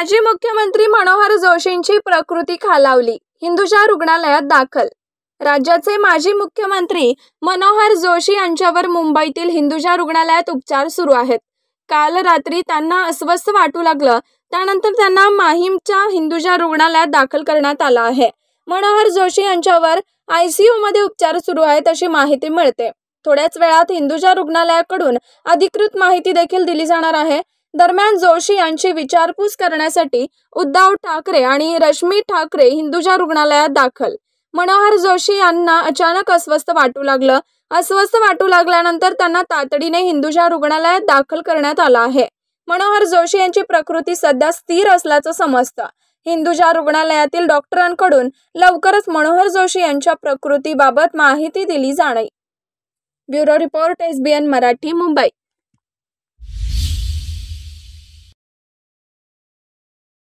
माजी मुख्यमंत्री मनोहर जोशींची प्रकृती खालावली हिंदुजा रुग्णालयात दाखल राज्याचे माजी मुख्यमंत्री मनोहर जोशी यांच्यावर मुंबईतील हिंदुजा रुग्णालयात उपचार सुरू आहेत काल रात्री त्यांना अस्वस्थ वाटू लागलं त्यानंतर त्यांना माहीमच्या हिंदुजा रुग्णालयात दाखल करण्यात आला आहे मनोहर जोशी यांच्यावर आयसीयू मध्ये उपचार सुरू आहेत अशी माहिती मिळते थोड्याच वेळात हिंदुजा रुग्णालयाकडून अधिकृत माहिती देखील दिली जाणार आहे दरम्यान जोशी यांची विचारपूस करण्यासाठी उद्धव ठाकरे आणि रश्मी ठाकरे हिंदुजा रुग्णालयात दाखल मनोहर जोशी यांना अचानक अस्वस्थ वाटू लागलं अस्वस्थ वाटू लागल्यानंतर त्यांना तातडीने हिंदुजा रुग्णालयात दाखल करण्यात आला आहे मनोहर जोशी यांची प्रकृती सध्या स्थिर असल्याचं समजतं हिंदुजा रुग्णालयातील डॉक्टरांकडून लवकरच मनोहर जोशी यांच्या प्रकृतीबाबत माहिती दिली जाणार bureau report SBN Marathi Mumbai